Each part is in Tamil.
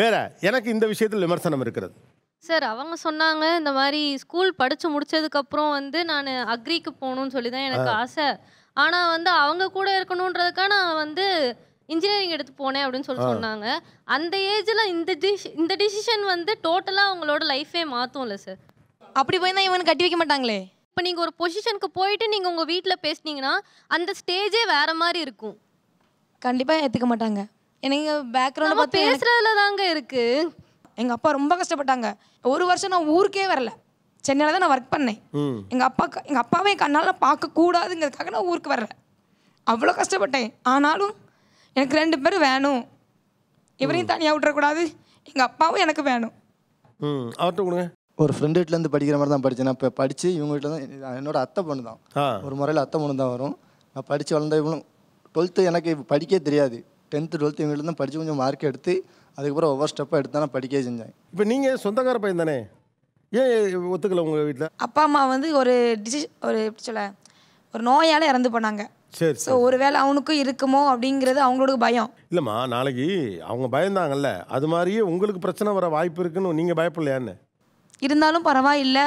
வேற எனக்கு இந்த விஷயத்தில் விமர்சனம் இருக்கிறது சார் அவங்க சொன்னாங்க இந்த மாதிரி ஸ்கூல் படித்து முடிச்சதுக்கப்புறம் வந்து நான் அக்ரிக்கு போகணும்னு சொல்லி தான் எனக்கு ஆசை ஆனால் வந்து அவங்க கூட இருக்கணுன்றதுக்காக நான் வந்து இன்ஜினியரிங் எடுத்து போனேன் அப்படின்னு சொல்லி சொன்னாங்க அந்த ஏஜில் இந்த டிஷ் இந்த டிசிஷன் வந்து டோட்டலாக அவங்களோட லைஃபே மாற்றும்ல சார் அப்படி போய் தான் இவன் கட்டி வைக்க மாட்டாங்களே இப்போ நீங்கள் ஒரு பொசிஷனுக்கு போயிட்டு நீங்கள் உங்கள் வீட்டில் பேசுனீங்கன்னா அந்த ஸ்டேஜே வேறு மாதிரி இருக்கும் கண்டிப்பாக ஏற்றுக்க மாட்டாங்க எனக்கு பேக்ரவுண்ட் பார்த்து பேசுறதுல தாங்க இருக்கு எங்கள் அப்பா ரொம்ப கஷ்டப்பட்டாங்க ஒரு வருஷம் நான் ஊருக்கே வரல சென்னையில் தான் நான் ஒர்க் பண்ணேன் எங்கள் அப்பா எங்கள் அப்பாவே கண்ணால பார்க்க கூடாதுங்கிறதுக்காக நான் ஊருக்கு வரல அவ்வளோ கஷ்டப்பட்டேன் ஆனாலும் எனக்கு ரெண்டு பேரும் வேணும் இவரையும் தனியாக விட்டுறக்கூடாது எங்கள் அப்பாவும் எனக்கு வேணும் ம் அவர்கிட்ட ஒரு ஃப்ரெண்டு வீட்டிலேருந்து படிக்கிற மாதிரி தான் படித்தேன் நான் இப்போ படித்து இவங்க வீட்டில் தான் என்னோட அத்தை பொண்ணு தான் ஒரு முறையில் அத்தை பொண்ணு தான் வரும் நான் படித்து வளர்ந்த இவனும் டுவெல்த்து எனக்கு படிக்க தெரியாது டென்த்து டுவெல்த்து இவங்கள்ட்ட தான் படித்து கொஞ்சம் மார்க் எடுத்து அதுக்கப்புறம் ஒவ்வொரு ஸ்டெப்பாக எடுத்து தான் படிக்கவே செஞ்சேன் இப்போ நீங்கள் சொந்தக்கார பையன் தானே ஏன் ஒத்துக்கல உங்கள் வீட்டில் அப்பா அம்மா வந்து ஒரு டிசி ஒரு எப்படி சொல்ல ஒரு நோயால் இறந்து போனாங்க சரி ஸோ ஒருவேளை அவனுக்கும் இருக்குமோ அப்படிங்கிறது அவங்களோட பயம் இல்லைம்மா நாளைக்கு அவங்க பயந்தாங்கல்ல அது மாதிரியே உங்களுக்கு பிரச்சனை வர வாய்ப்பு இருக்குன்னு நீங்கள் பயப்படலையான்னு இருந்தாலும் பரவாயில்ல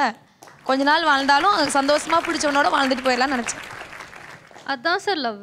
கொஞ்ச நாள் வாழ்ந்தாலும் சந்தோஷமாக பிடிச்சவனோட வாழ்ந்துட்டு போயிடலாம்னு நினச்சேன் அதான் சார் லவ்